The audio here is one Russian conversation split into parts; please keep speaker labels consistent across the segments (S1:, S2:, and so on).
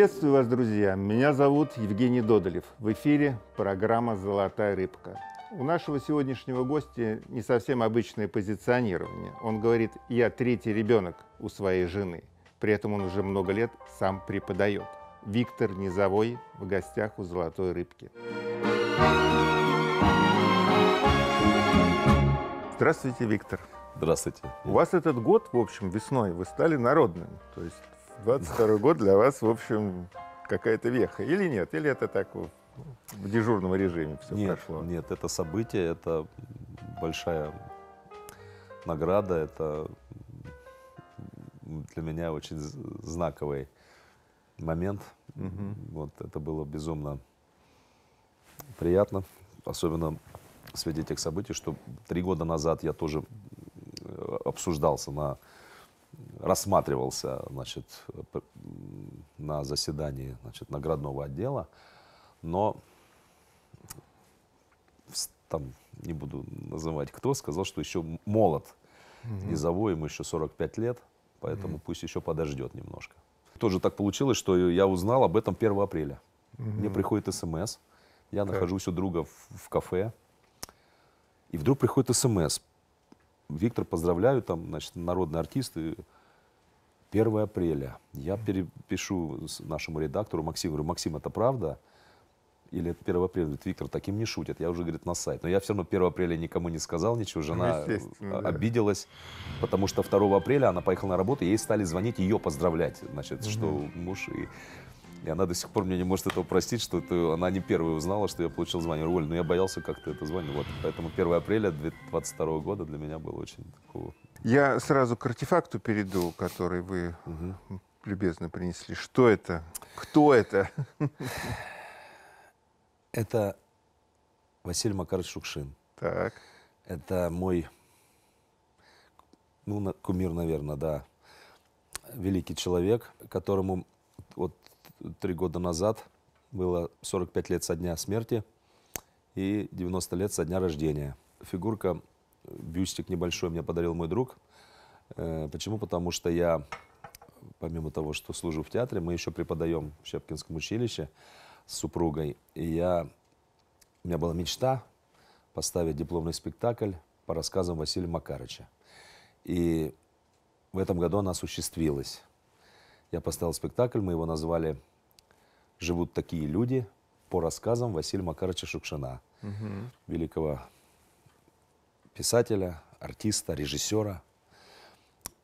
S1: Приветствую вас, друзья! Меня зовут Евгений Додолев. В эфире программа «Золотая рыбка». У нашего сегодняшнего гостя не совсем обычное позиционирование. Он говорит «я третий ребенок у своей жены». При этом он уже много лет сам преподает. Виктор Низовой в гостях у «Золотой рыбки». Здравствуйте, Виктор. Здравствуйте. У вас этот год, в общем, весной вы стали народным. То есть 22 год для вас, в общем, какая-то веха. Или нет? Или это так в
S2: дежурном режиме все нет, прошло? Нет, это событие, это большая награда, это для меня очень знаковый момент. Угу. Вот это было безумно приятно, особенно в свете тех событий, что три года назад я тоже э, обсуждался на рассматривался значит, на заседании значит, наградного отдела, но там, не буду называть кто, сказал, что еще молод угу. низовой, ему еще 45 лет, поэтому угу. пусть еще подождет немножко. Тоже так получилось, что я узнал об этом 1 апреля. Угу. Мне приходит смс, эм я так. нахожусь у друга в, в кафе, и вдруг приходит смс. Виктор, поздравляю, там, значит, народные артисты. 1 апреля. Я перепишу нашему редактору Максиму, говорю, Максим, это правда? Или это 1 апреля? Говорит, Виктор, таким не шутят. Я уже, говорит, на сайт. Но я все равно 1 апреля никому не сказал ничего. Жена ну, да. обиделась, потому что 2 апреля она поехала на работу, ей стали звонить, ее поздравлять, значит, угу. что муж... И... И она до сих пор мне не может этого простить, что это, она не первая узнала, что я получил звание Руволь. Но ну я боялся как-то это звание. Вот. Поэтому 1 апреля 2022 года для меня было очень такого...
S1: Я сразу к артефакту перейду, который вы угу. любезно принесли. Что это?
S2: Кто это? Это Василий Макарович Шукшин. Так. Это мой, ну, кумир, наверное, да, великий человек, которому три года назад было 45 лет со дня смерти и 90 лет со дня рождения. Фигурка, бюстик небольшой мне подарил мой друг. Э, почему? Потому что я, помимо того, что служу в театре, мы еще преподаем в Щепкинском училище с супругой. И я, у меня была мечта поставить дипломный спектакль по рассказам Василия Макарыча. И в этом году она осуществилась. Я поставил спектакль, мы его назвали живут такие люди, по рассказам Василия Макаровича Шукшина, угу. великого писателя, артиста, режиссера.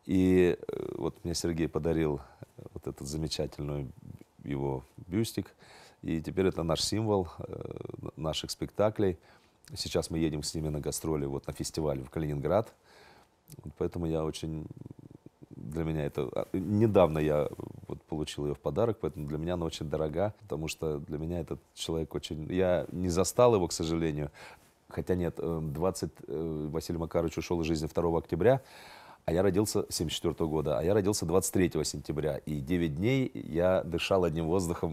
S2: И э, вот мне Сергей подарил э, вот этот замечательный его бюстик. И теперь это наш символ э, наших спектаклей. Сейчас мы едем с ними на гастроли вот на фестиваль в Калининград. Поэтому я очень для меня это... А, недавно я вот получил ее в подарок, поэтому для меня она очень дорога, потому что для меня этот человек очень... Я не застал его, к сожалению, хотя нет, 20... Э, э, Василий Макарович ушел из жизни 2 октября, а я родился 74 -го года, а я родился 23 сентября, и 9 дней я дышал одним воздухом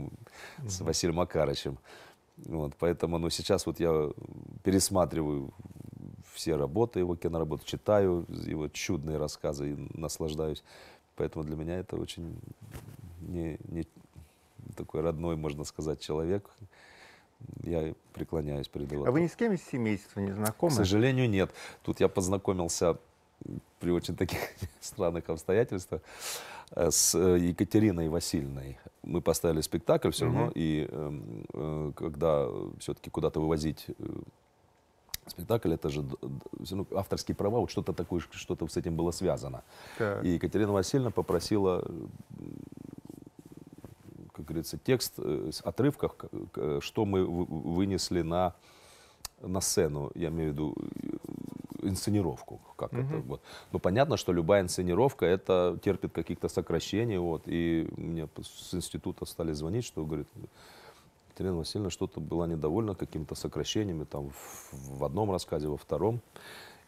S2: mm -hmm. с Василием Макарычем. Вот, поэтому, ну, сейчас вот я пересматриваю все работы его, киноработы читаю, его чудные рассказы и наслаждаюсь. Поэтому для меня это очень не, не такой родной, можно сказать, человек. Я преклоняюсь перед его. А вы ни с кем из семейства не знакомы? К сожалению, нет. Тут я познакомился при очень таких странных обстоятельствах э, с э, Екатериной Васильевной. Мы поставили спектакль все равно, mm и эм, э, когда все-таки куда-то вывозить э, спектакль, это же ну, авторские права, вот что-то такое, что-то с этим было связано. Так. И Екатерина Васильевна попросила, как говорится, текст э, с отрывках, что мы вынесли на, на сцену, я имею в виду э, инсценировку. Как угу. это, вот. Ну, понятно, что любая инсценировка, это терпит каких-то сокращений, вот, и мне с института стали звонить, что, говорит, Елена Васильевна что-то была недовольна какими-то сокращениями там в одном рассказе, во втором.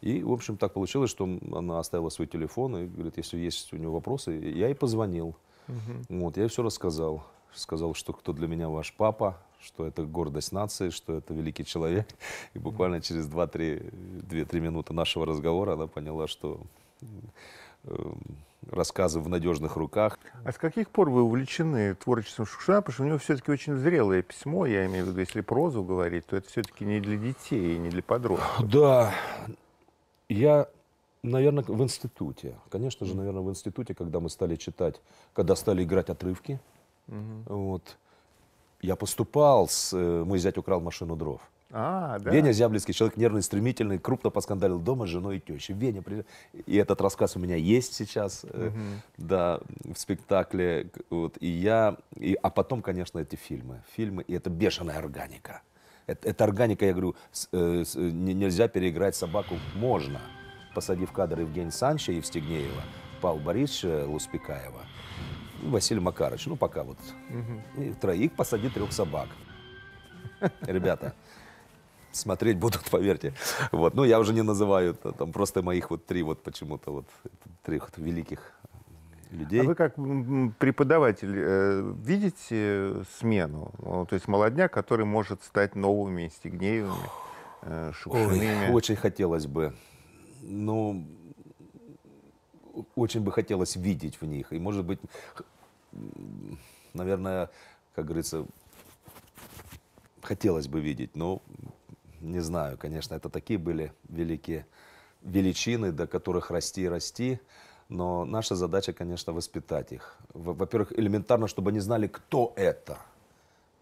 S2: И, в общем, так получилось, что она оставила свой телефон и говорит, если есть у нее вопросы, я ей позвонил. Угу. Вот, я ей все рассказал. Сказал, что кто для меня ваш папа, что это гордость нации, что это великий человек. И буквально через 2-3 минуты нашего разговора она поняла, что эм, рассказы в надежных руках.
S1: А с каких пор вы увлечены творчеством Шукшина? Потому что у него все-таки очень зрелое письмо, я имею в виду, если прозу говорить, то это все-таки не для детей, не для подростков.
S2: Да, я, наверное, в институте. Конечно же, наверное, в институте, когда мы стали читать, когда стали играть отрывки. Угу. Вот. Я поступал, с, э, мой зять украл машину дров.
S1: А, да. Веня
S2: Зяблицкий, человек нервный, стремительный, крупно поскандалил дома с женой и тещей. Веня, и этот рассказ у меня есть сейчас, угу. да, в спектакле. Вот, и я, и, а потом, конечно, эти фильмы. Фильмы, и это бешеная органика. Это, это органика, я говорю, с, э, с, э, нельзя переиграть собаку. Можно. Посадив кадр Евгения Санча, Евстигнеева, Павла Борисовича Луспекаева, Василий Макарович, ну пока вот. Угу. И троих посади трех собак. Ребята, смотреть будут, поверьте. Вот. Ну, я уже не называю, там просто моих вот три вот почему-то вот, три вот великих а людей. А вы как преподаватель э, видите
S1: смену? Ну, то есть молодняк, который может стать новыми Стегнеевыми, э, Шукшиными? очень
S2: хотелось бы. Ну, очень бы хотелось видеть в них. И, может быть, наверное, как говорится, хотелось бы видеть, но не знаю, конечно, это такие были великие величины, до которых расти и расти. Но наша задача, конечно, воспитать их. Во-первых, элементарно, чтобы они знали, кто это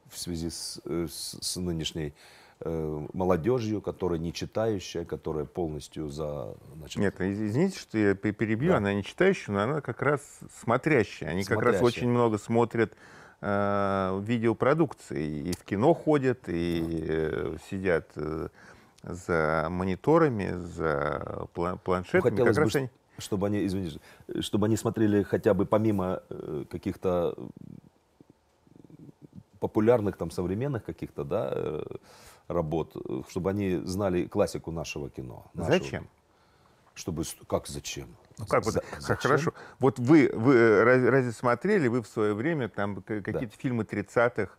S2: в связи с, э, с, с нынешней э, молодежью, которая не читающая, которая полностью за... Значит... Нет, извините, что я перебью, да. она не
S1: читающая, но она как раз смотрящая. Они смотрящая. как раз очень много смотрят э, видеопродукции. И в кино ходят, и э, сидят э,
S2: за мониторами, за планшетами. Ну, хотелось как бы, они... чтобы они, извините, чтобы они смотрели хотя бы помимо э, каких-то популярных, там, современных каких-то, да, работ, чтобы они знали классику нашего кино. Нашего. Зачем? Чтобы, как зачем? Ну как вот, Зачем? хорошо.
S1: Вот вы, вы э, разве смотрели вы в свое время там э, какие-то да. фильмы 30-х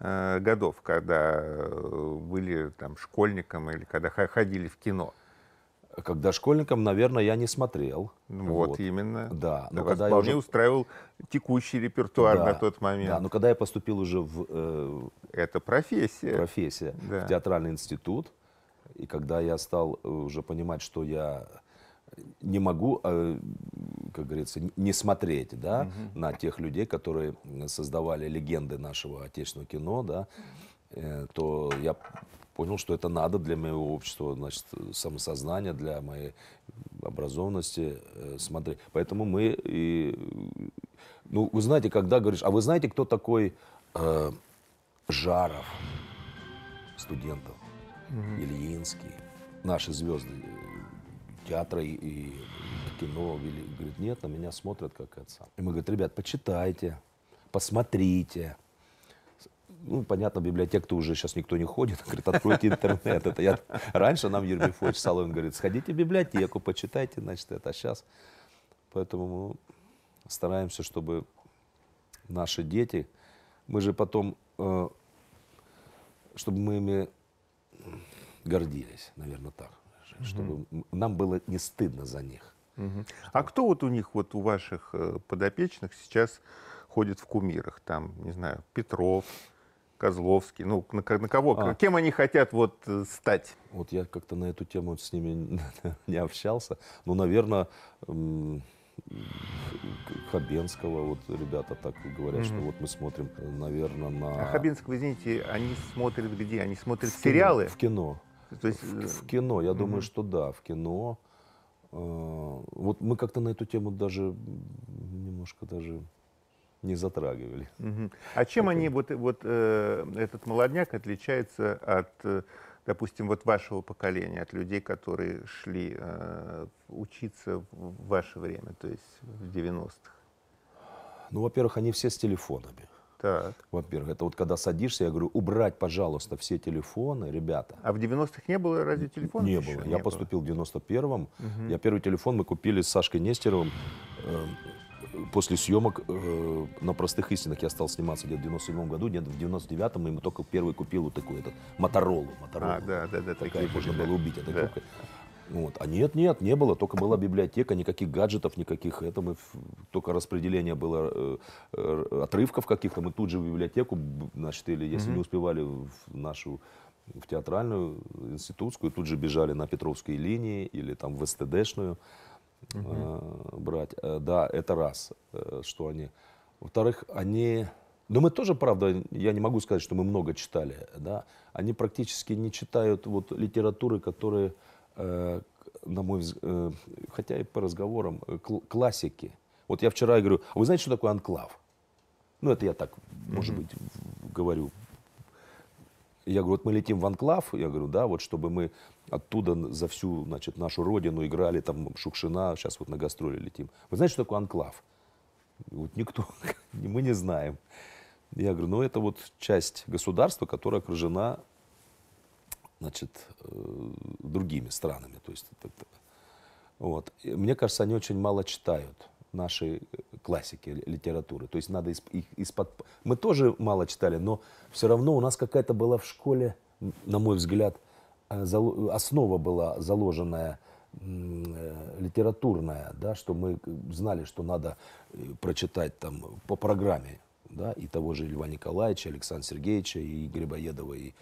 S1: э, годов, когда э, были там школьником или
S2: когда ходили в кино? Когда школьником, наверное, я не смотрел. Ну вот, вот. именно. Да. Но когда вполне я уже... устраивал текущий репертуар да, на тот момент. Да, но когда я поступил уже в... Э, Это профессия. Профессия. Да. В театральный институт. И когда я стал уже понимать, что я не могу, э, как говорится, не смотреть да, угу. на тех людей, которые создавали легенды нашего отечественного кино, да, э, то я понял, что это надо для моего общества, значит, самосознания, для моей образованности э, смотреть. Поэтому мы и... Ну, вы знаете, когда говоришь, а вы знаете, кто такой э, Жаров студентов? Угу. Ильинский. Наши звезды психиатра и, и кино вели. Говорит, нет, на меня смотрят как отца. И мы говорим, ребят, почитайте, посмотрите. Ну, понятно, в библиотеку уже сейчас никто не ходит. Говорит, откройте интернет. Это я... Раньше нам Юрий Бифович Соломин говорит, сходите в библиотеку, почитайте, значит, это. сейчас... А Поэтому мы стараемся, чтобы наши дети... Мы же потом... Э, чтобы мы ими гордились, наверное, так угу. чтобы нам было не стыдно за них. Угу. А кто вот у
S1: них, вот у ваших э, подопечных сейчас ходит в кумирах? Там, не знаю, Петров, Козловский, ну, на, на кого,
S2: а. кем они хотят вот э, стать? Вот я как-то на эту тему с ними не общался. но, наверное, Хабенского, вот ребята так говорят, что вот мы смотрим, наверное, на... А
S1: Хабенского, извините, они смотрят где? Они смотрят сериалы?
S2: в кино. То есть... в, э, в кино, я mm думаю, что да, в кино. Э, вот мы как-то на эту тему даже немножко даже не затрагивали.
S3: Угу.
S1: А чем так они, вот, вот э, этот молодняк отличается от, э, допустим, вот вашего поколения, от людей, которые шли э, учиться в ваше время, то
S2: есть в 90-х? Ну, во-первых, они все с телефонами. Так. Во-первых, это вот когда садишься, я говорю, убрать, пожалуйста, все телефоны, ребята. А в 90-х не было радио-телефонов? Не было. Не я было. поступил в 91-м. Угу. Я первый телефон мы купили с Сашкой Нестеровым. Э, после съемок э, на «Простых истинах» я стал сниматься где-то в 97 году, нет, в 99-м ему только первый купил вот такой этот «Моторолу». Моторолу. А, да, да, да. Такая такие, можно было убить этой да. Кубкой. Вот. А нет, нет, не было, только была библиотека, никаких гаджетов, никаких, это мы, только распределение было э, э, отрывков каких-то, мы тут же в библиотеку, значит, или если mm-hmm. не успевали в нашу в театральную институтскую, тут же бежали на Петровские линии или там в СТДшную угу. э, брать. Э, да, это раз, что они. Во-вторых, они... Но мы тоже, правда, я не могу сказать, что мы много читали, да. Они практически не читают вот литературы, которые Э, на мой взгляд, э, хотя и по разговорам, э, классики. Вот я вчера говорю, а вы знаете, что такое анклав? Ну, это я так, может mm-hmm. быть, говорю. Я говорю, вот мы летим в анклав, я говорю, да, вот чтобы мы оттуда за всю, значит, нашу родину играли, там, Шукшина, сейчас вот на гастроли летим. Вы знаете, что такое анклав? Вот никто, мы не знаем. Я говорю, ну это вот часть государства, которая окружена значит, э, другими странами. То есть, это, это, вот. мне кажется, они очень мало читают наши э, классики литературы. То есть надо из, их из-под... Мы тоже мало читали, но все равно у нас какая-то была в школе, на мой взгляд, э, основа была заложенная литературная, да, что мы знали, что надо прочитать там по программе да, и того же Льва Николаевича, Александра Сергеевича, и Грибоедова, и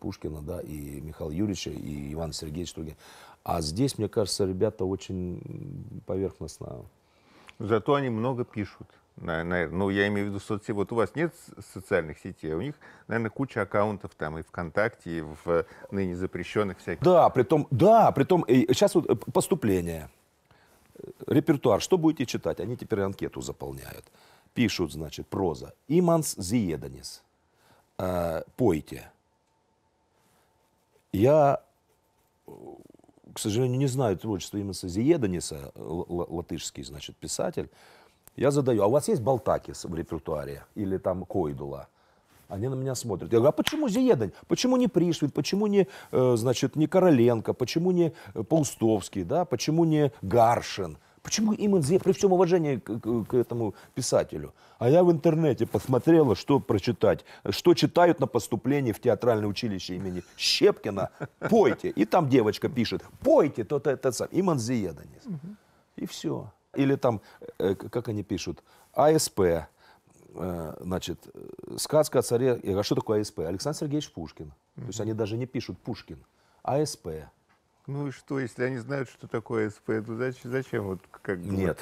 S2: Пушкина, да, и Михаила Юрьевича, и Ивана Сергеевича Трубина. А здесь, мне кажется, ребята очень поверхностно.
S1: Зато они много пишут. Наверное, ну, я имею в виду соцсети. Вот у вас нет социальных сетей, а у них, наверное, куча аккаунтов там и ВКонтакте, и в ныне запрещенных всяких.
S2: Да, при том, да, при том, сейчас вот э, поступление, репертуар, что будете читать? Они теперь анкету заполняют. Пишут, значит, проза. Иманс зиеданис. Э, пойте я, к сожалению, не знаю творчество Имаса Зиеданиса латышский, значит, писатель. Я задаю, а у вас есть Балтакис в репертуаре или там Койдула? Они на меня смотрят. Я говорю, а почему Зиедань? Почему не Пришвин? Почему не, э, значит, не Короленко? Почему не э, Паустовский? Да? Почему не Гаршин? Почему Имензе, при всем уважении к, к, к этому писателю? А я в интернете посмотрела, что прочитать, что читают на поступлении в театральное училище имени Щепкина. Пойте. И там девочка пишет, пойте, то-то, это сам. Имензе Денис. Угу. И все. Или там, э, как они пишут, АСП, э, значит, сказка о царе... А что такое АСП? Александр Сергеевич Пушкин. То есть они даже не пишут Пушкин. АСП. Ну и что, если они знают, что такое АСП, то зачем, зачем вот как бы... Нет.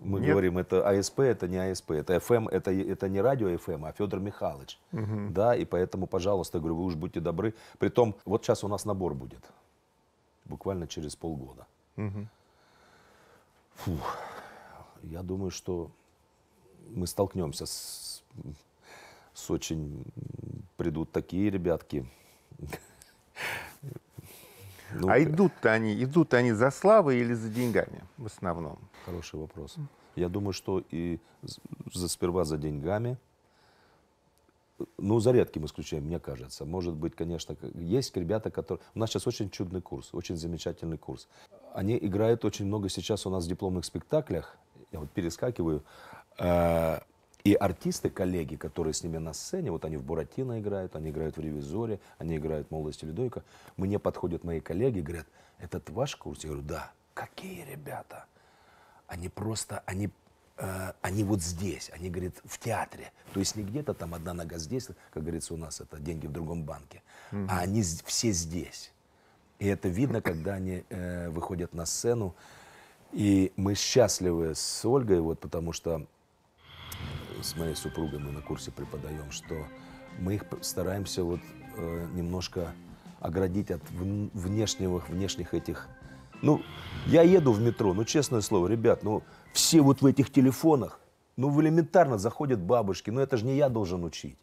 S2: Мы Нет? говорим, это АСП, это не АСП, это ФМ, это, это не радио ФМ, а Федор Михайлович. Угу. Да, и поэтому, пожалуйста, говорю, вы уж будьте добры. Притом, вот сейчас у нас набор будет, буквально через полгода. Угу. Фух. Я думаю, что мы столкнемся с, с очень... Придут такие ребятки,
S1: ну, а идут-то они, идут они за славой или за деньгами в основном? Хороший
S2: вопрос. Я думаю, что и за, сперва за деньгами, ну, за редким исключением, мне кажется. Может быть, конечно, есть ребята, которые... У нас сейчас очень чудный курс, очень замечательный курс. Они играют очень много сейчас у нас в дипломных спектаклях. Я вот перескакиваю. Э, и артисты, коллеги, которые с ними на сцене, вот они в Буратино играют, они играют в «Ревизоре», они играют в «Молодости Людойка», мне подходят мои коллеги и говорят, этот ваш курс? Я говорю, да. Какие ребята? Они просто, они, э, они вот здесь, они, говорит, в театре. То есть не где-то там одна нога здесь, как говорится у нас, это деньги в другом банке, угу. а они все здесь. И это видно, когда они э, выходят на сцену. И мы счастливы с Ольгой, вот, потому что с моей супругой мы на курсе преподаем, что мы их стараемся вот э, немножко оградить от внешних, внешних этих... Ну, я еду в метро, ну, честное слово, ребят, ну, все вот в этих телефонах, ну, в элементарно заходят бабушки, ну, это же не я должен учить.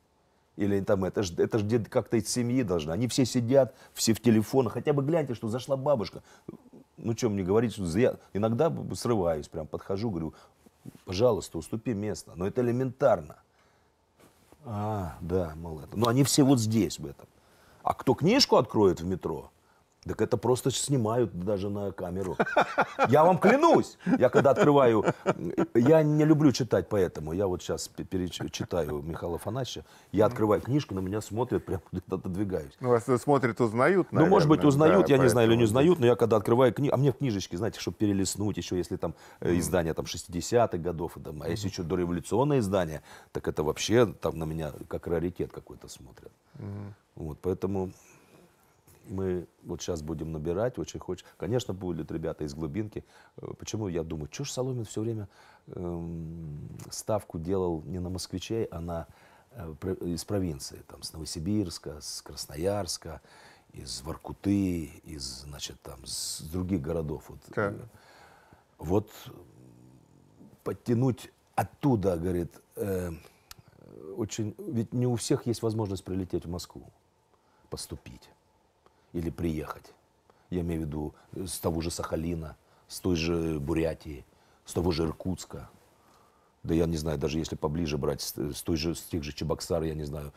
S2: Или там, это же это ж как-то из семьи должна. Они все сидят, все в телефонах. Хотя бы гляньте, что зашла бабушка. Ну, ну чем мне говорить, что я иногда срываюсь, прям подхожу, говорю, Пожалуйста, уступи место. Но это элементарно. А, да, мол, это. Но они все вот здесь, в этом. А кто книжку откроет в метро, так это просто снимают даже на камеру. Я вам клянусь. Я когда открываю... Я не люблю читать, поэтому я вот сейчас перечитаю Михаила Фанасьевича. Я открываю книжку, на меня смотрят, прям отодвигаюсь. Ну,
S1: вас смотрят,
S2: узнают, наверное. Ну, может быть, узнают, да, я не знаю, или не узнают, но я когда открываю книгу... А мне в книжечке, знаете, чтобы перелистнуть еще, если там э, издание там 60-х годов, и, там, а если еще дореволюционное издание, так это вообще там на меня как раритет какой-то смотрят. Вот, поэтому мы вот сейчас будем набирать, очень хочется. Конечно, будут ребята из глубинки. Э, почему я думаю, что ж Соломин все время эм, ставку делал не на москвичей, а на, э, из провинции, там, с Новосибирска, с Красноярска, из Воркуты, из, значит, там, с других городов. Вот, э, так. вот подтянуть оттуда, говорит, э, очень, ведь не у всех есть возможность прилететь в Москву, поступить или приехать. Я имею в виду э, с того же Сахалина, с той же Бурятии, с того же Иркутска. Да я не знаю, даже если поближе брать, с, э, той же, с тех же Чебоксар, я не знаю.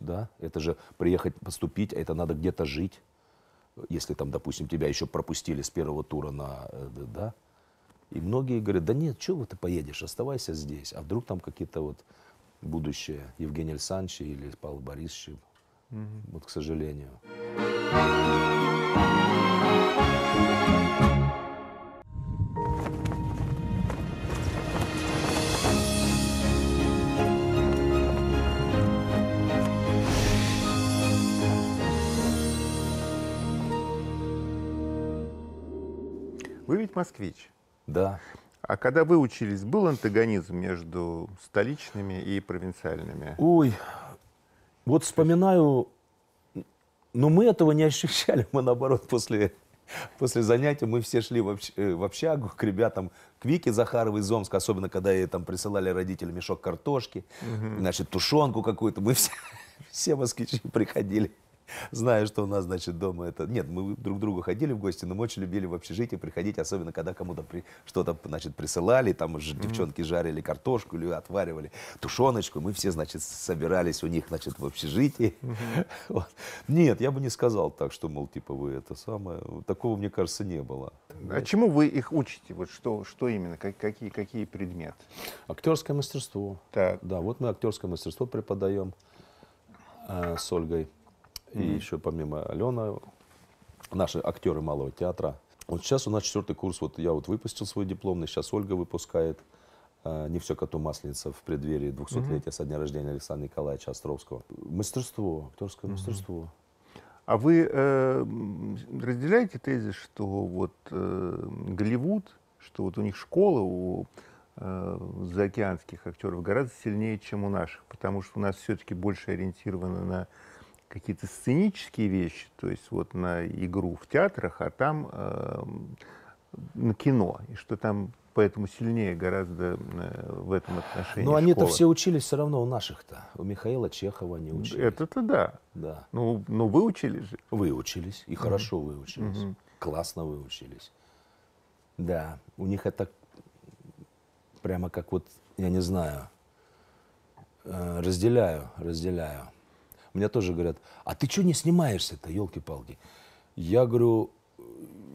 S2: Да, это же приехать, поступить, а это надо где-то жить. Если там, допустим, тебя еще пропустили с первого тура на, э, да, и многие говорят, да нет, чего ты поедешь, оставайся здесь. А вдруг там какие-то вот будущее Евгений Александрович или Павел Борисович Угу. Вот, к сожалению.
S1: Вы ведь москвич. Да. А когда вы учились, был антагонизм между столичными и провинциальными?
S2: Ой, вот вспоминаю, но мы этого не ощущали. Мы, наоборот, после, после занятия мы все шли в, э, в общагу к ребятам, к Вике Захаровой из Омска, особенно когда ей там присылали родители мешок картошки, угу. значит, тушенку какую-то. Мы все, все москвичи приходили. Знаю, что у нас, значит, дома это... Нет, мы друг другу ходили в гости, но мы очень любили в общежитие приходить, особенно когда кому-то при... что-то, значит, присылали, там mm девчонки жарили картошку или отваривали тушеночку, мы все, значит, собирались у них, значит, в общежитии. Mm вот. Нет, я бы не сказал так, что, мол, типа, вы это самое... Такого, мне кажется, не было. А чему вы их учите? Вот что, что именно? Как, какие, какие предметы? Актерское мастерство. Так. Да, вот мы актерское мастерство преподаем э, с Ольгой mm-hmm. и еще помимо Алена, наши актеры малого театра. Вот сейчас у нас четвертый курс, вот я вот выпустил свой дипломный, сейчас Ольга выпускает э, «Не все коту масленица» в преддверии 200-летия mm-hmm. со дня рождения Александра Николаевича Островского. Мастерство, актерское mm-hmm. мастерство. А вы э,
S1: разделяете тезис, что вот э, Голливуд, что вот у них школа у э, заокеанских актеров гораздо сильнее, чем у наших, потому что у нас все-таки больше ориентировано на какие-то сценические вещи, то есть вот на игру в театрах, а там э, на кино, и что там поэтому сильнее гораздо э, в этом отношении. Но они-то все
S2: учились все равно у наших-то. У Михаила Чехова не учились. Это-то да. Да. Ну, ну вы учились же. Вы учились, и mm-hmm. хорошо вы учились. Mm-hmm. Классно вы учились. Да, у них это прямо как вот, я не знаю, э, разделяю, разделяю. Мне тоже говорят, а ты что не снимаешься-то, елки-палки? Я говорю,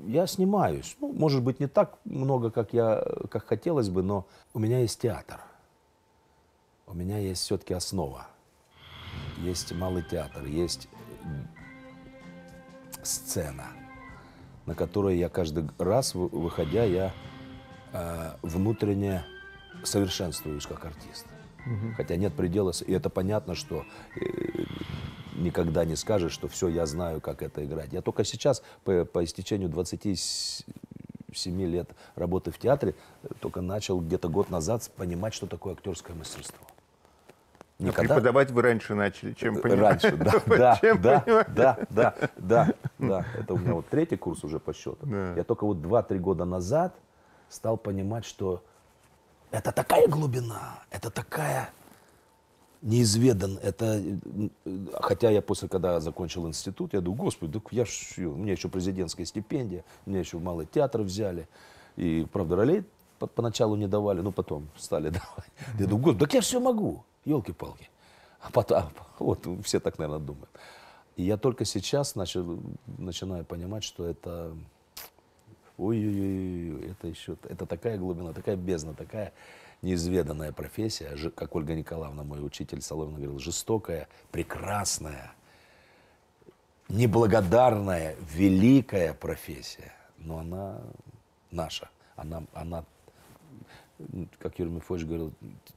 S2: я снимаюсь. Ну, может быть, не так много, как, я, как хотелось бы, но у меня есть театр. У меня есть все-таки основа. Есть малый театр, есть сцена, на которой я каждый раз, выходя, я э, внутренне совершенствуюсь как артист. Угу. Хотя нет предела, и это понятно, что э, никогда не скажешь, что все, я знаю, как это играть. Я только сейчас, по, по истечению 27 лет работы в театре, э, только начал где-то год назад понимать, что такое актерское мастерство. А никогда... А преподавать вы раньше начали, чем э, понимать. Раньше, да, да, чем да, понимать? да, да, да, да. Это у меня вот третий курс уже по счету. Да. Я только вот 2-3 года назад стал понимать, что это такая глубина, это такая неизведан. Это, хотя я после, когда закончил институт, я думаю, господи, так я ж, у меня еще президентская стипендия, меня еще в малый театр взяли. И, правда, ролей поначалу не давали, но потом стали давать. Mm-hmm. Я думаю, господи, так я все могу, елки-палки. А потом, а, вот, все так, наверное, думают. И я только сейчас начал, начинаю понимать, что это... Ой-ой-ой, это еще... Это такая глубина, такая бездна, такая неизведанная профессия, как Ольга Николаевна, мой учитель Соломина говорил, жестокая, прекрасная, неблагодарная, великая профессия. Но она наша, она, она как Юрий Мифович говорил,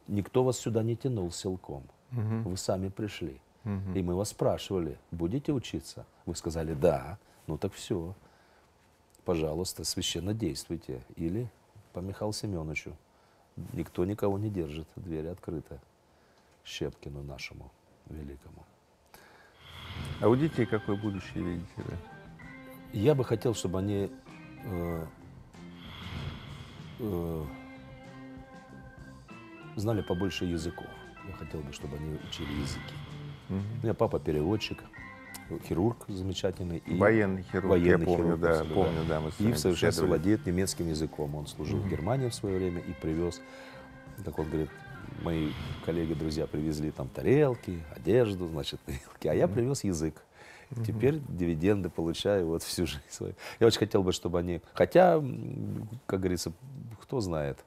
S2: никто вас сюда не тянул силком. Угу. Вы сами пришли. Угу. И мы вас спрашивали, будете учиться? Вы сказали, да. Ну так все. Пожалуйста, священно действуйте. Или по Михаилу Семеновичу никто никого не держит, дверь открыта Щепкину нашему великому. А у детей какое будущее видите вы? Я бы хотел, чтобы они э, э, знали побольше языков. Я хотел бы, чтобы они учили языки. Угу. У меня папа переводчик, хирург замечательный. И военный хирург, военный я помню, хирург, да, помню, да. Мы и в совершенстве владеет немецким языком. Он служил mm-hmm. в Германии в свое время и привез, как он говорит, мои коллеги, друзья привезли там тарелки, одежду, значит, тарелки, а я привез язык. Угу. Теперь дивиденды получаю вот всю жизнь свою. Я очень хотел бы, чтобы они... Хотя, как говорится, кто знает,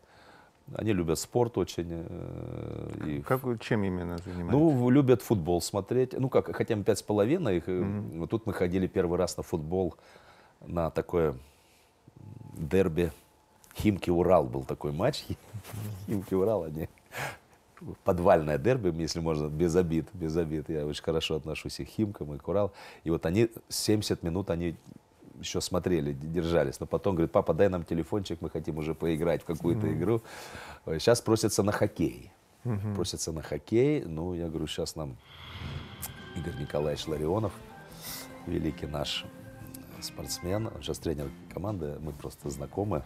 S2: они любят спорт очень. Э, и... Как, чем именно занимаются? Ну, любят футбол смотреть. Ну, как, хотя мы пять с половиной. Mm-hmm. Тут мы ходили первый раз на футбол, на такое дерби. Химки-Урал был такой матч. Химки-Урал, они подвальное дерби, если можно, без обид, без обид. Я очень хорошо отношусь и к Химкам, и к Урал. И вот они 70 минут, они еще смотрели, держались. Но потом говорит, папа, дай нам телефончик, мы хотим уже поиграть в какую-то mm-hmm. игру. Сейчас э, просятся на хоккей. Mm-hmm. Просятся на хоккей. Ну, я говорю, сейчас нам Игорь Николаевич Ларионов, великий наш спортсмен, он сейчас тренер команды, мы просто знакомы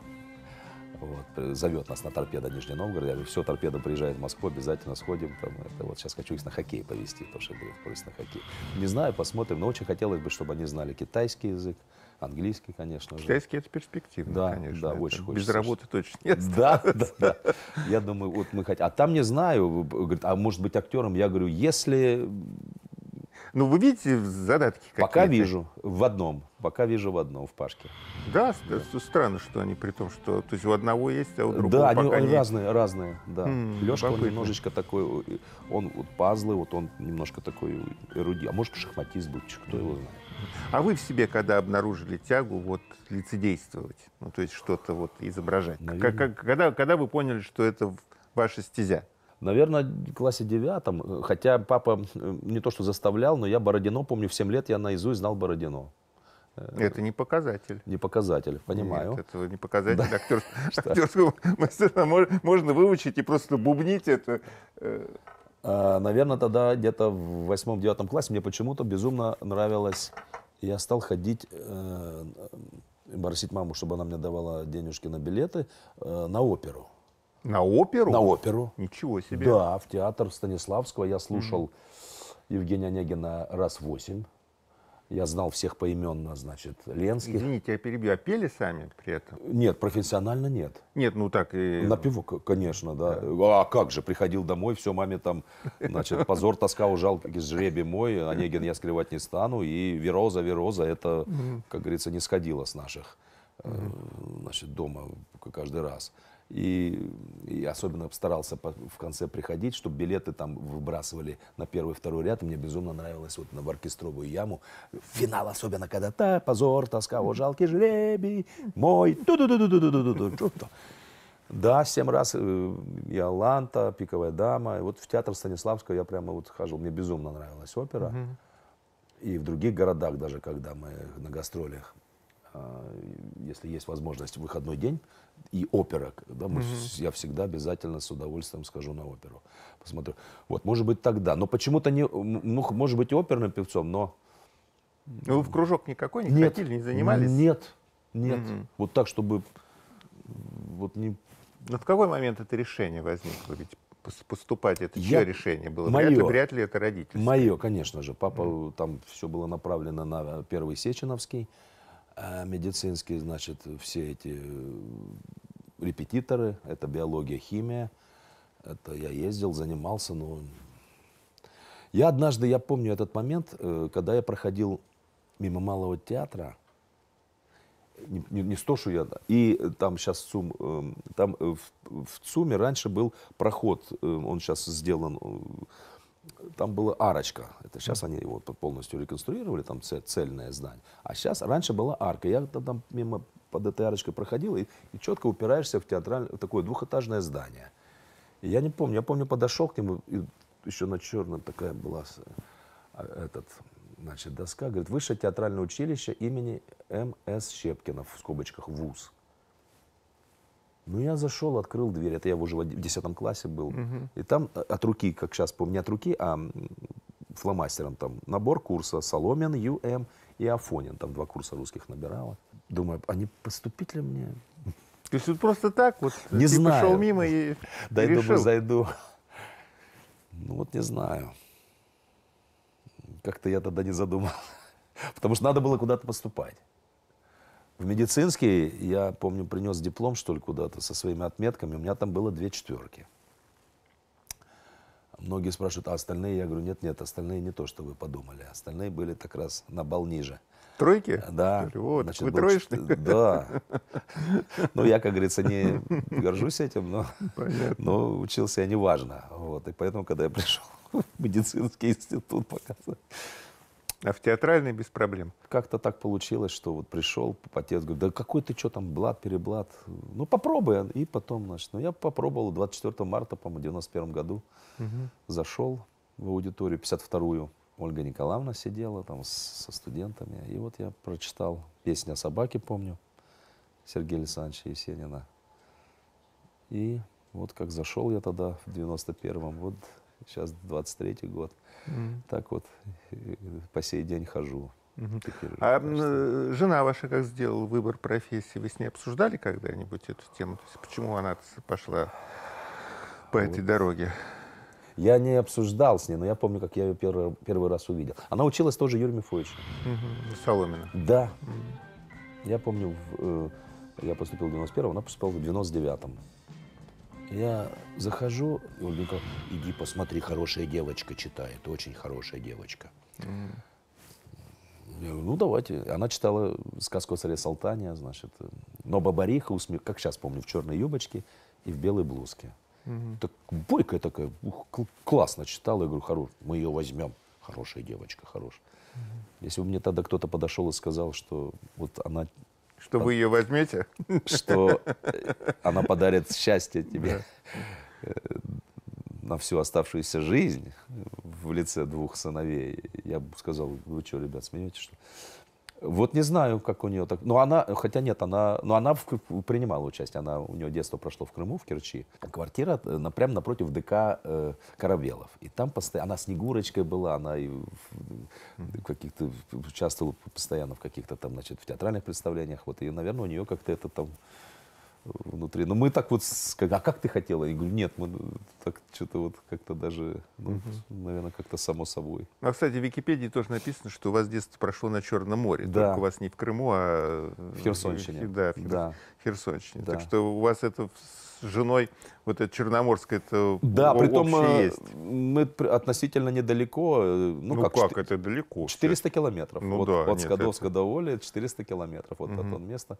S2: вот, э, зовет нас на торпедо Нижний Новгород. Я говорю, все, торпеда приезжает в Москву, обязательно сходим. Там, это, вот сейчас хочу их на хоккей повезти, потому что я говорю, на хоккей. Не знаю, посмотрим, но очень хотелось бы, чтобы они знали китайский язык, английский, конечно же. Китайский это перспективно, да, конечно. Да, это очень хочется. Без работы точно нет. Да, да, да. Я думаю, вот мы хотим. А там не знаю, говорит, а может быть актером? Я говорю, если ну, вы видите задатки какие-то? Пока вижу в одном.
S1: Пока вижу в одном, в Пашке. Да, да. странно, что они при том, что... То есть у одного есть, а у другого Да, они, они разные,
S2: разные, да. М-м, Лешка, он немножечко такой... Э, он вот пазлы, вот он немножко такой эруди. А может, шахматист был, кто его знает. А вы в себе когда
S1: обнаружили тягу вот лицедействовать? Ну, то есть что-то вот изображать? когда,
S2: когда вы поняли, что это ваша стезя? Наверное, в классе девятом, э, хотя папа э, не то что заставлял, но я Бородино, помню, в 7 лет я наизусть знал Бородино. Э, это не показатель. Не показатель, понимаю. Нет, это не показатель актер, актерского мастерства. Можно выучить и просто бубнить это. А, Наверное, тогда где-то в восьмом-девятом классе мне почему-то безумно нравилось. Я стал ходить, э, маму, чтобы она мне давала денежки на билеты на оперу. На оперу? На оперу. Ничего себе. Да, в театр Станиславского я слушал mm-hmm. Евгения Онегина раз восемь. Я знал всех поименно, значит, Ленских. Извините, я перебью. А пели сами при этом? Нет, профессионально нет. Нет, ну так и... На пиво, конечно, да. да. А как же, приходил домой, все, маме там, значит, позор, тоска, ужал, жребий мой, Онегин я скрывать не стану, и Вероза, Вероза, это, как говорится, не сходило с наших, э, значит, дома каждый раз и, и особенно старался по, в конце приходить, чтобы билеты там выбрасывали на первый, второй ряд. И мне безумно нравилось вот на в оркестровую яму. Финал особенно, когда та позор, тоска, о жалкий жребий мой. да, семь раз э, Иоланта, «Пиковая дама». И вот в театр Станиславского я прямо вот хожу. Мне безумно нравилась опера. И в других городах даже, когда мы на гастролях, а, если есть возможность, выходной день, и опера. Да, мы, угу. Я всегда обязательно с удовольствием скажу на оперу. Посмотрю. Вот, может быть, тогда. Но почему-то не... Ну, может быть, и оперным певцом, но... Ну, вы в кружок никакой не нет, ходили, не занимались? Нет, нет. Угу. Вот так, чтобы... Вот не...
S1: Но в какой момент это решение возникло? Ведь поступать, это я... чье решение было? Мое. Вряд, ли, вряд ли
S2: это родительство. Мое, конечно же. Папа, mm. там все было направлено на Первый Сеченовский. А медицинские, значит, все эти э, репетиторы, это биология, химия. Это я ездил, занимался, но... Я однажды, я помню этот момент, э, когда я проходил мимо Малого театра, не, не, не сто, что я... И там сейчас ЦУМ, э, там в, в ЦУМе раньше был проход, он сейчас сделан там была арочка. Это сейчас они его полностью реконструировали, там цельное здание. А сейчас раньше была арка. Я там мимо под этой арочкой проходил и, и четко упираешься в театральное в такое двухэтажное здание. И я не помню, я помню подошел к нему и еще на черном такая была а, этот значит доска, говорит высшее театральное училище имени М.С. С. Щепкина в скобочках вуз. Ну, я зашел, открыл дверь, это я уже в 10 классе был. Угу. И там э, от руки, как сейчас помню, не от руки, а фломастером там набор курса Соломин, ЮМ и Афонин. Там два курса русских набирала. Думаю, а не поступить ли мне? То есть вот просто так вот? Не ты типа, знаю. пошел мимо и Дай решил. думаю, зайду. Ну вот не знаю. Как-то я тогда не задумал. Потому что надо было куда-то поступать. В медицинский, я помню, принес диплом, что ли, куда-то со своими отметками. У меня там было две четверки. Многие спрашивают, а остальные? Я говорю, нет, нет, остальные не то, что вы подумали. Остальные были так раз на бал ниже. Тройки? Э, да. Вот, Значит, вы был... троечный? Да. Ну, я, как говорится, не горжусь этим, но, Понятно. но учился я неважно. Вот. И поэтому, когда я пришел в медицинский институт показывать, а в театральной без проблем. Как-то так получилось, что вот пришел отец, говорит, да какой ты что там, блат, переблат, ну попробуй. И потом, значит, ну я попробовал 24 марта, по-моему, 91 году. Угу. Зашел в аудиторию 52-ю. Ольга Николаевна сидела там с, со студентами. И вот я прочитал песню о собаке, помню, Сергея Александровича Есенина. И вот как зашел я тогда в 91-м, вот сейчас 23-й год. Mm. Так вот по сей день хожу. Угу. а
S1: жена ваша как сделала выбор профессии? Вы с ней обсуждали когда-нибудь эту тему? То есть почему она пошла
S2: по вот. этой дороге? Я не обсуждал с ней, но я помню, как я ее первый, первый раз увидел. Она училась тоже Юрий Мифовичу. Угу. Соломина. Да. Угу. Я помню, в, э, я поступил в 91-м, она поступила в 99-м. Я захожу, и он говорит, иди посмотри, хорошая девочка читает, очень хорошая девочка. Mm. Я говорю, ну давайте. Она читала сказку о царе Салтане, значит. Но Бабариха, усме... как сейчас помню, в черной юбочке и в белой блузке. Mm-hmm. Так бойкая такая, ух, классно читала. Я говорю, хорош, мы ее возьмем. Хорошая девочка, хорош. Mm-hmm. Если бы мне тогда кто-то подошел и сказал, что вот она что вы ее
S1: возьмете? Что
S2: она подарит счастье тебе на всю оставшуюся жизнь в лице двух сыновей. Я бы сказал, вы что, ребят, смеетесь, что вот не знаю, как у нее так. Но она, хотя нет, она, но она принимала участие. Она, у нее детство прошло в Крыму, в Керчи. Квартира э, на, прямо напротив ДК э, Корабелов. И там постоянно, она Снегурочкой была, она и в, каких-то участвовала постоянно в каких-то там, значит, в театральных представлениях. Вот и, наверное, у нее как-то это там внутри. Но мы так вот, а как ты хотела? Я говорю, нет, мы так что-то вот как-то даже, ну, угу. наверное, как-то само собой.
S1: Ну, а, кстати, в Википедии тоже написано, что у вас детство прошло на Черном море. Да. Только у вас не в Крыму, а... В Херсонщине. Да, в Хер... да. Херсонщине. Да. Так что у вас это
S2: женой вот это Черноморское это да, притом э, есть. мы относительно недалеко. Э, ну, ну как, как 4... это далеко? 400 все. километров. Ну, вот, да, от Скадовска это... до Оли 400 километров. Вот угу. это место.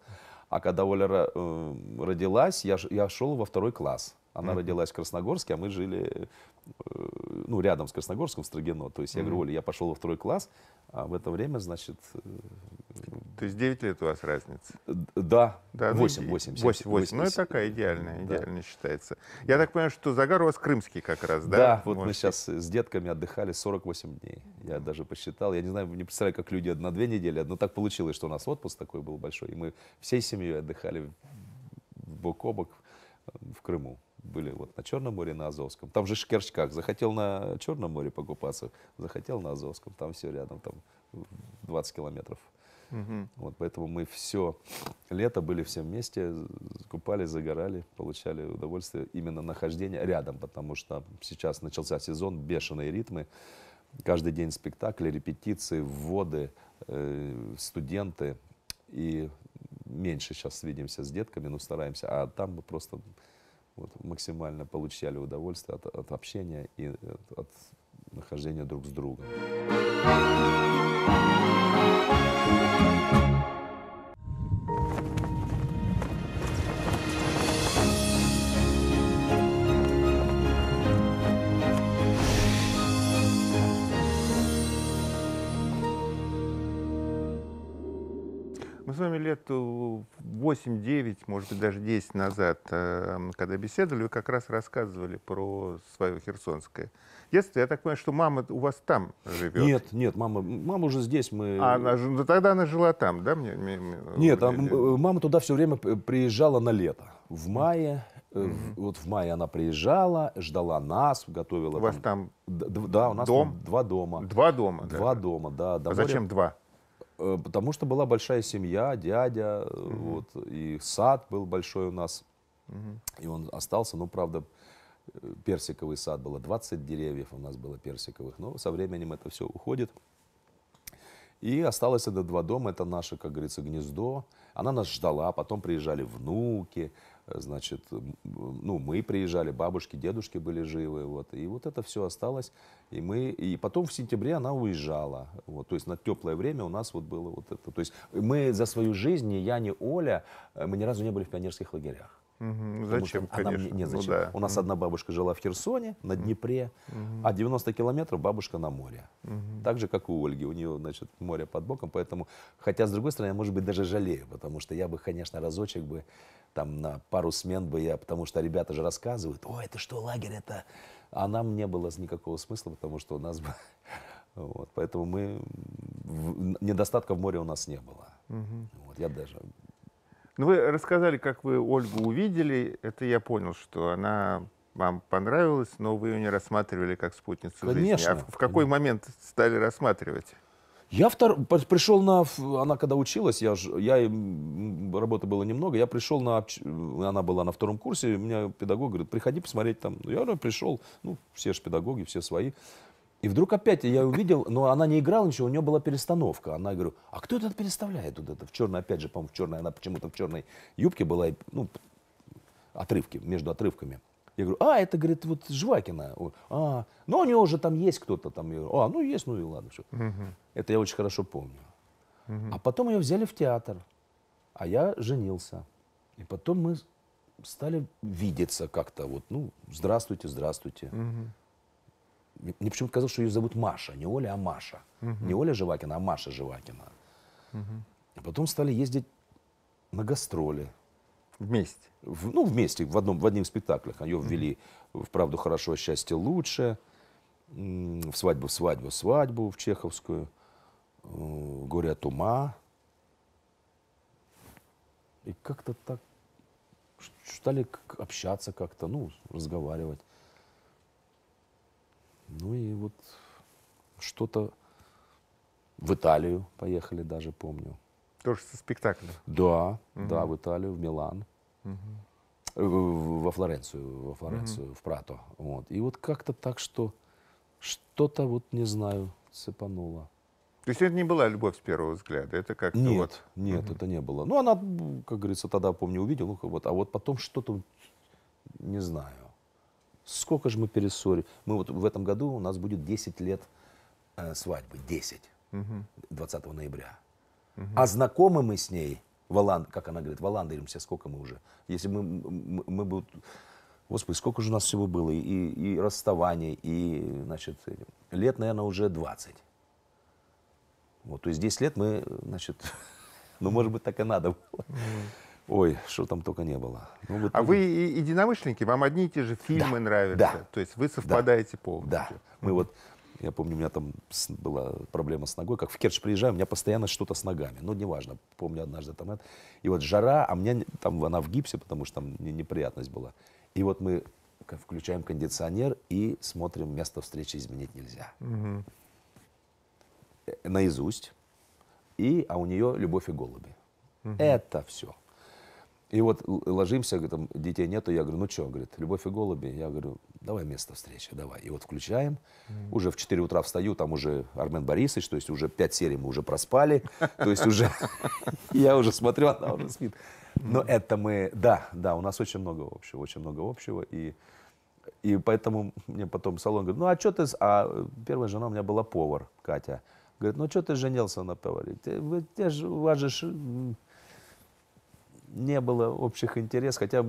S2: А когда Оля э, родилась, я, я шел во второй класс. Она mm-hmm. родилась в Красногорске, а мы жили э, ну, рядом с Красногорском, в Строгино. То есть я говорю, Оля, я пошел во второй класс, а в это время, значит... Э, То есть 9 лет у вас разница? Да, да 8, 8, 8, 8, 8. Ну, ну это такая
S1: идеальная, идеально да.
S2: считается. Я так понимаю, что Загар у вас крымский как раз, да? Да, вот Может... мы сейчас с детками отдыхали 48 дней. Я даже посчитал, я не знаю, не представляю, как люди на две недели, но так получилось, что у нас отпуск такой был большой, и мы всей семьей отдыхали бок о бок в Крыму. Были вот на Черном море, на Азовском. Там же Шкерчкак. Захотел на Черном море покупаться, захотел на Азовском. Там все рядом, там 20 километров. Угу. Вот поэтому мы все лето были все вместе, купались, загорали, получали удовольствие именно нахождение рядом, потому что сейчас начался сезон, бешеные ритмы, каждый день спектакли, репетиции, вводы, э, студенты, и меньше сейчас видимся с детками, но ну, стараемся, а там мы просто вот, максимально получали удовольствие от, от общения и от, э, от нахождения друг с другом.
S1: лет 8-9, э, может быть, даже 10 назад, эм, когда беседовали, вы как раз рассказывали про свое херсонское детстве. Я так понимаю, что мама у вас там
S2: живет? Нет,
S1: нет, мама, мама уже здесь. Мы... А она, ну, тогда она жила там, да? Мне, мне, мне э, нет, а, э,
S2: мама туда все время приезжала на лето. В мае, mm вот в мае она приезжала, ждала нас, готовила. У вас там, там да, да, у нас дом? Там два дома. Два дома? Два да. дома, да. До а моря... зачем два? Э, потому что была большая семья, дядя, угу. вот, и сад был большой у нас. Угу. И он остался, ну, правда, э, персиковый сад было, 20 деревьев у нас было персиковых, но со временем это все уходит. И осталось это два дома, это наше, как говорится, гнездо. Она нас ждала, потом приезжали внуки, значит, ну, мы приезжали, бабушки, дедушки были живы, вот, и вот это все осталось, и мы, и потом в сентябре она уезжала, вот, то есть на теплое время у нас вот было вот это, то есть мы за свою жизнь, ни я, ни Оля, э, мы ни разу не были в пионерских лагерях.
S3: Угу. Зачем, она конечно. Мне, нет, зачем. Ну, да. У
S2: нас угу. одна бабушка жила в Херсоне, на Днепре, угу. а 90 километров бабушка на море. Угу. Так же, как у Ольги, у нее, значит, море под боком, поэтому, хотя, с другой стороны, я, может быть, даже жалею, потому что я бы, конечно, разочек бы, там, на пару смен бы я, потому что ребята же рассказывают, о, это что, лагерь, это... А нам не было никакого смысла, потому что у нас бы... Вот, поэтому мы недостатка в море у нас не было. Угу. Вот, я даже
S1: ну, вы рассказали, как вы Ольгу увидели. Это я понял, что она вам понравилась, но вы ее не рассматривали как спутницу конечно, жизни. А в, в какой конечно. момент стали рассматривать?
S2: Я втор... пришел на... Она когда училась, я, ж, я... работы было немного, я пришел на... Э, она была на втором курсе, у меня педагог говорит, приходи посмотреть там. Я говорю, пришел, ну, все же педагоги, все свои. И вдруг опять я увидел, но она не играла ничего, у нее была перестановка. Она, говорю, а кто это переставляет вот это в черной, опять же, по-моему, в черной, она почему-то в черной юбке была, ну, отрывки, между отрывками. Я говорю, а, это, говорит, вот Жвакина. А, ну, у нее уже там есть кто-то там. Я говорю, а, ну, есть, ну и ладно, все. Угу. Это я очень хорошо помню. Угу. А потом ее взяли в театр, а я женился. И потом мы стали видеться как-то вот, ну, здравствуйте, здравствуйте. Угу. Мне почему-то казалось, что ее зовут Маша. Не Оля, а Маша. Угу. Не Оля Живакина, а Маша Живакина.
S3: Угу.
S2: Потом стали ездить на гастроли. Вместе? В, ну, вместе, в, одном, в одних спектаклях. Ее ввели угу. в «Правду хорошо, а счастье лучше», в «Свадьбу, свадьбу, свадьбу» в Чеховскую, э, «Горе от ума». И как-то так стали общаться как-то, ну, разговаривать. Ну и вот что-то в Италию поехали даже, помню. Тоже со спектаклем? Да, угу. да, в Италию, в Милан. Угу во Флоренцию, во Флоренцию, mm в Прато. Вот. И вот как-то так, что что-то, вот не знаю, цепануло. То есть это не была любовь с первого взгляда? Это как нет, вот... нет, mm это не было. Ну, она, как говорится, тогда, помню, увидела, ну, вот, а вот потом что-то, не знаю. Сколько же мы перессорим? Мы вот в этом году у нас будет 10 лет э, свадьбы. 10. Угу. 20 ноября. Угу. А знакомы мы с ней, Волан, как она говорит, Воландаримся, сколько мы уже. Если мы, мы, мы бы... Господи, сколько же у нас всего было? И, и расставаний, и, значит, лет, наверное, уже 20. Вот, то есть 10 лет мы, значит, ну, может быть, так и надо было. mm Ой, что там только не было. Ну, вот, а ну, вы единомышленники, вам одни и те же фильмы да, нравятся. Да, То есть вы совпадаете да, полностью. Да. Мы вот, я помню, у меня там была проблема с ногой. Как в Керчь приезжаю, у меня постоянно что-то с ногами. Ну, неважно, помню однажды там это. И вот жара, а у меня там она в гипсе, потому что там неприятность была. И вот мы включаем кондиционер и смотрим место встречи изменить нельзя. Угу. Наизусть. И, а у нее любовь и голуби. Угу. Это все. И вот ложимся, там детей нету, я говорю, ну что, говорит, любовь и голуби, я говорю, давай место встречи, давай. И вот включаем, уже в 4 утра встаю, там уже Армен Борисович, то есть уже 5 серий мы уже проспали, то есть уже я уже смотрю, она уже спит. Но это мы, да, да, у нас очень много общего, очень много общего, и и поэтому мне потом салон говорит, ну а что ты, а первая жена у меня была повар, Катя, говорит, ну что ты женился на поваре, ты, вы, же, у вас же не было общих интересов, хотя,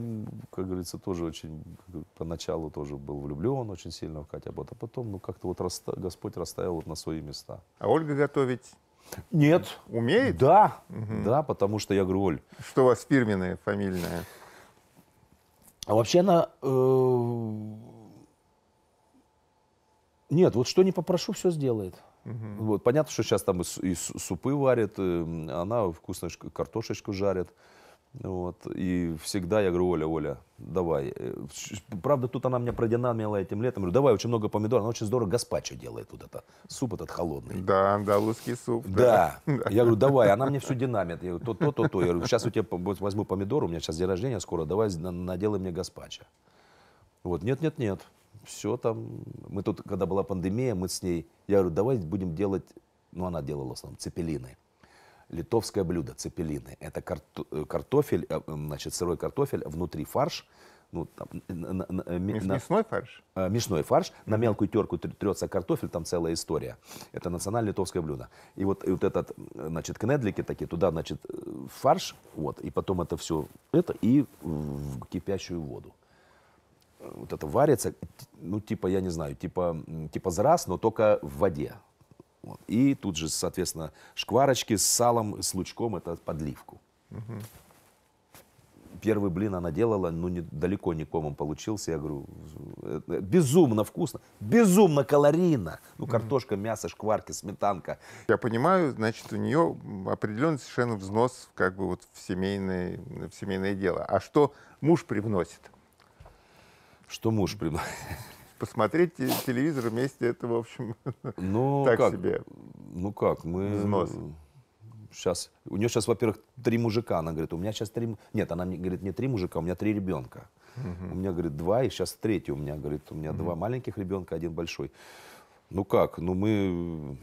S2: как говорится, тоже очень, поначалу тоже был влюблен очень сильно в Катю, а, а потом, ну, как-то вот раста, Господь расставил вот на свои места.
S1: А Ольга готовить нет. Умеет? Да, угу. да, потому что я говорю, Оль. Что у вас фирменное, фамильное?
S2: А вообще она... Э... Нет, вот что не попрошу, все сделает. Угу. Вот, понятно, что сейчас там и, и супы варит, эм, она вкусную картошечку жарит. Вот. И всегда я говорю, Оля, Оля, давай. Э, правда, тут она мне продинамила этим летом. Говорю, давай, очень много помидор. Она очень здорово гаспачо делает вот это. Суп этот холодный. Да, да, андалузский суп. Да. да. Я говорю, давай. Она мне всю динамит. Я говорю, то,
S3: то, то, то. Я говорю, сейчас у тебя
S2: возьму помидор, у меня сейчас день рождения скоро, давай наделай мне гаспачо. Вот, нет, нет, нет. Все там. Мы тут, когда была пандемия, мы с ней, я говорю, давай будем делать, ну она делала в основном, цепелины литовское блюдо, цепелины. Это э, картофель, э, значит, сырой картофель, внутри фарш, ну, там, на, на, мясной фарш? Э, мясной фарш. Mm-hmm. На мелкую терку трется картофель, там целая история. Это национальное литовское блюдо. И вот, и вот этот, значит, кнедлики такие, туда, значит, фарш, вот, и потом это все, это, и в кипящую воду. Вот это варится, ну, типа, я не знаю, типа, типа зрас, но только в воде. Вот. И тут же, соответственно, шкварочки с салом, с лучком, это подливку. Угу. Первый блин она делала, ну, не, далеко не комом получился. Я говорю, «Э, э, безумно вкусно, безумно калорийно. Ну, картошка, мясо, шкварки, сметанка. Я понимаю, значит, у нее определенный совершенно взнос
S1: как бы вот в, семейное, в семейное дело. А что муж привносит?
S2: Что муж приносит?
S1: посмотреть телевизор вместе, это, в общем,
S2: ну, так как? себе. Ну как, мы... Взнос. Сейчас, у нее сейчас, во-первых, три мужика, она говорит, у меня сейчас три... Нет, она мне говорит, не три мужика, у меня три ребенка. Угу. У меня, говорит, два, и сейчас третий у меня, говорит, у меня угу. два маленьких ребенка, один большой. Ну как, ну мы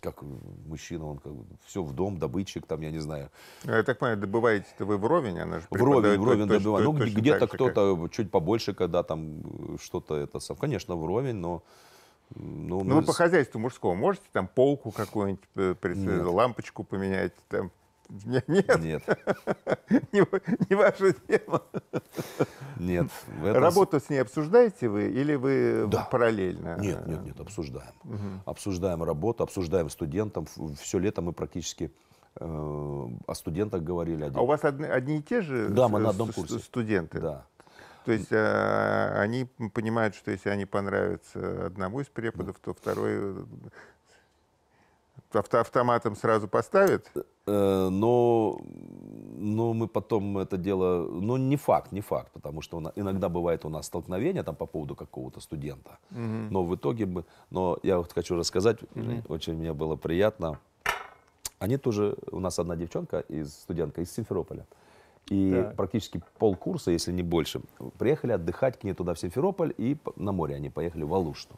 S2: как мужчина, он как бы все в дом, добытчик, там, я не знаю. Ну, я так понимаю, добываете-то вы вровень, она же Вровень, вровень добываю. Ну, где-то кто-то как... чуть побольше, когда там э, что-то это... Конечно, вровень, но... Ну, мы... ну, вы по хозяйству мужского можете там полку какую-нибудь, э, лампочку поменять,
S1: там, нет. Нет. не, не ваша тема. Нет. Этом... Работу
S2: с ней обсуждаете вы или вы да. параллельно? Нет, нет, нет, обсуждаем. Угу. Обсуждаем работу, обсуждаем студентам. Все лето мы практически э, о студентах говорили. Один. А у
S1: вас одни, одни и те же да, мы на э, одном курсе.
S2: студенты? Да.
S1: То есть э, они понимают, что если они понравятся одному из преподов,
S2: да. то второй авто автоматом сразу поставят? Э, но, но мы потом это дело... Ну, не факт, не факт, потому что иногда бывает у нас столкновение там по поводу какого-то студента. Угу. Но в итоге мы... Но я вот хочу рассказать, угу. очень мне было приятно. Они тоже... У нас одна девчонка, из студентка из Симферополя. И да. практически полкурса, если не больше, приехали отдыхать к ней туда, в Симферополь, и на море они поехали в Алушту,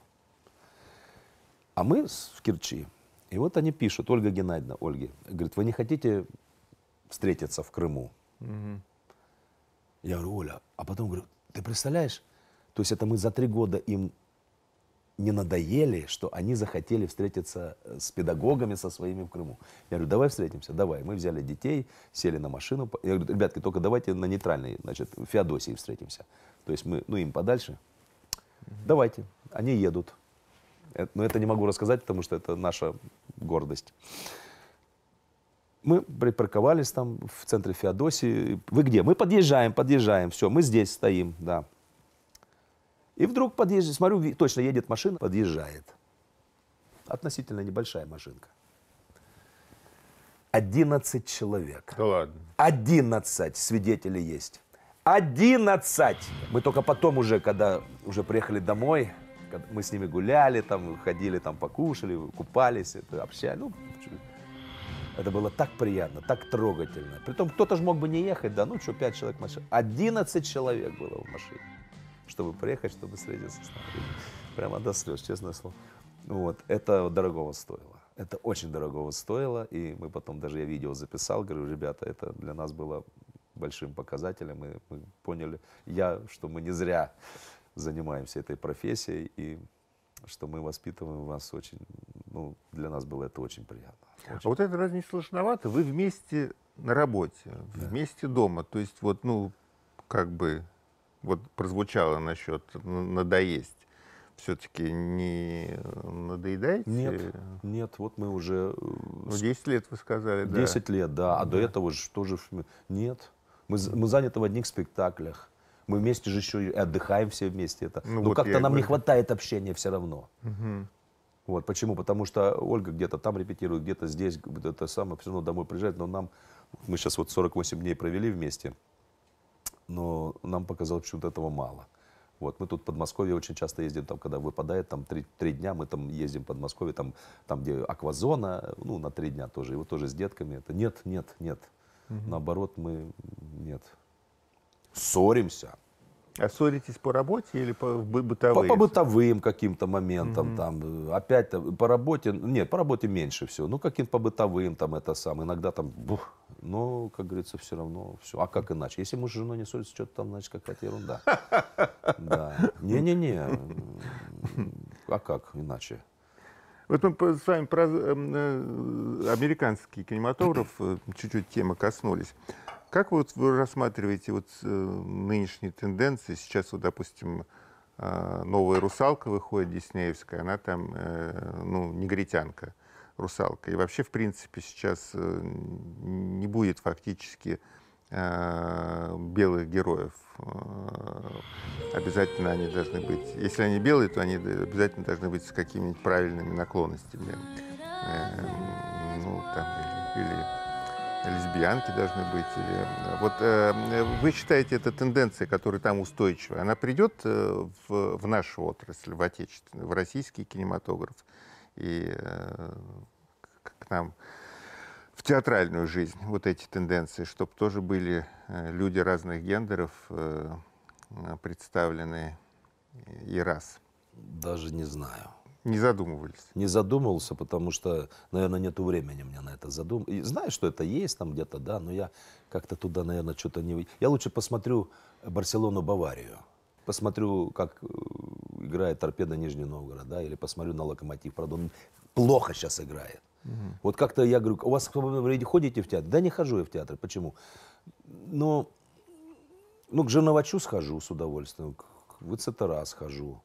S2: А мы в Керчи. И вот они пишут, Ольга Геннадьевна, Ольге, говорит, вы не хотите встретиться в Крыму? Угу. Я говорю, Оля, а потом говорю, ты представляешь, то есть это мы за три года им не надоели, что они захотели встретиться э, с педагогами со своими в Крыму. Я говорю, давай встретимся, давай. Мы взяли детей, сели на машину. Я говорю, ребятки, только давайте на нейтральной, значит, в Феодосии встретимся. То есть мы, ну, им подальше. Угу. Давайте. Они едут. Э, но это не могу рассказать, потому что это наша гордость. Мы припарковались там в центре Феодосии. Вы где? Мы подъезжаем, подъезжаем, все, мы здесь стоим, да. И вдруг подъезжает, смотрю, точно едет машина, подъезжает. Относительно небольшая машинка. 11 человек. Да ладно. 11 свидетелей есть. 11! Мы только потом уже, когда уже приехали домой, мы с ними гуляли, там, ходили, там, покушали, купались, это, общались. Ну, это было так приятно, так трогательно. Притом кто-то же мог бы не ехать, да, ну что, пять человек в машине. Одиннадцать человек было в машине, чтобы приехать, чтобы встретиться с нами. Прямо до слез, честное слово. Вот, это дорогого стоило. Это очень дорогого стоило, и мы потом, даже я видео записал, говорю, ребята, это для нас было большим показателем, и мы поняли, я, что мы не зря занимаемся этой профессией и что мы воспитываем вас очень, ну, для нас было это очень приятно. А очень. А вот это разве не сложновато? Вы
S1: вместе на работе, да. вместе дома, то есть вот, ну, как бы, вот прозвучало насчет надоесть. Все-таки не
S2: надоедаете? Нет, нет, вот мы уже... Э, ну, 10 лет вы сказали, 10 да. 10 лет, да, а да. до этого же тоже... Нет, мы, мы заняты в одних спектаклях мы вместе же еще и отдыхаем все вместе. Это, ну, ну вот как-то нам не хватает общения все равно. Угу. Вот, почему? Потому что Ольга где-то там репетирует, где-то здесь, это самое все равно домой приезжает, но нам, мы сейчас вот 48 дней провели вместе, но нам показалось, что вот этого мало. Вот, мы тут в Подмосковье очень часто ездим, там, когда выпадает, там, три, три дня мы там ездим в Подмосковье, там, там, где аквазона, ну, на три дня тоже, и вот тоже с детками, это нет, нет, нет. Угу. Наоборот, мы, нет, ссоримся.
S1: А ссоритесь по работе или по
S2: бытовым? По, по бытовым каким-то моментам, угу. там, э, опять то э, по работе, нет, по работе меньше всего ну, каким-то по бытовым, там, это самое, иногда там, бух, но, ну, как говорится, все равно все. А как иначе? Если муж с женой не ссорится, что-то там, значит, какая-то ерунда. Да. Не-не-не. А как иначе?
S1: Вот мы с вами про э, американский кинематограф, чуть-чуть темы коснулись. Как вы вот вы рассматриваете вот э, нынешние тенденции? Сейчас, вот, допустим, а, новая «Русалка» выходит, диснеевская, она там, э, ну, негритянка, «Русалка». И вообще, в принципе, сейчас э, не будет фактически а, белых героев. А, обязательно они должны быть, если они белые, то они обязательно должны быть с какими-нибудь правильными наклонностями. Ну, там, или, или лесбиянки должны быть. Или... Э, вот э, вы считаете, эта тенденция, которая там устойчивая, она придет э, в, в нашу отрасль, в отечественный, в российский кинематограф и э, к нам в театральную жизнь, вот эти тенденции, чтобы тоже были э, люди разных гендеров э,
S2: представлены и раз? Даже не знаю. Не задумывались. Не задумывался, потому что, наверное, нет времени мне на это задумываться. Знаю, что это есть там где-то, да, но я как-то туда, наверное, что-то не... Я лучше посмотрю Барселону-Баварию. Посмотрю, как э, играет торпеда Нижний Новгород, да, или посмотрю на локомотив. Правда, он плохо сейчас играет. Угу. Вот как-то я говорю, у вас в свободное время ходите в театр? Да не хожу я в театр. Почему? Но, ну, ну, к Женовачу схожу с удовольствием, к Вицетера схожу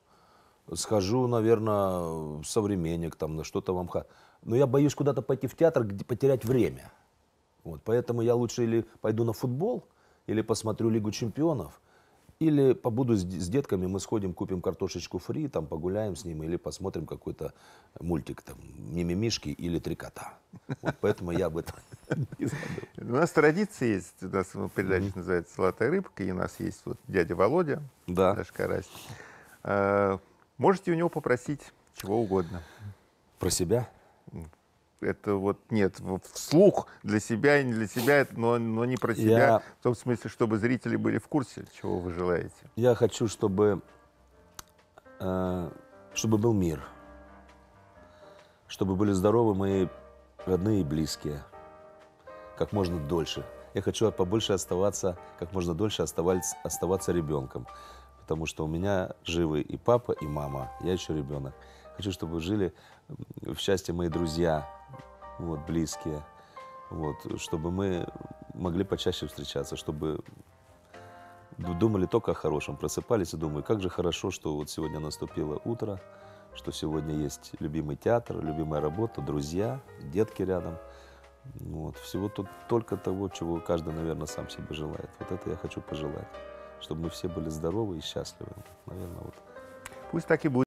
S2: схожу, наверное, в современник, там, на что-то в Амха. Но я боюсь куда-то пойти в театр, где потерять время. Вот, поэтому я лучше или пойду на футбол, или посмотрю Лигу чемпионов, или побуду с, с детками, мы сходим, купим картошечку фри, там погуляем с ними, или посмотрим какой-то мультик, там, мимимишки или три кота. Вот поэтому я об этом не
S1: забыл. У нас традиция есть, у нас ну, передача называется «Золотая рыбка», и у нас есть вот дядя Володя, да. наш карась. А, Можете у него попросить чего угодно. Про себя? Это вот нет, вслух для себя и не для себя, но, но не про себя. Я... В том смысле, чтобы зрители были в курсе, чего вы желаете.
S2: Я хочу, чтобы, э, чтобы был мир. Чтобы были здоровы мои родные и близкие. Как можно дольше. Я хочу побольше оставаться, как можно дольше оставаться, оставаться ребенком потому что у меня живы и папа, и мама, я еще ребенок. Хочу, чтобы жили в счастье мои друзья, вот, близкие, вот, чтобы мы могли почаще встречаться, чтобы думали только о хорошем, просыпались и думали, как же хорошо, что вот сегодня наступило утро, что сегодня есть любимый театр, любимая работа, друзья, детки рядом. Вот, всего тут только того, чего каждый, наверное, сам себе желает. Вот это я хочу пожелать чтобы мы все были здоровы и счастливы. Наверное, вот.
S1: Пусть так и будет.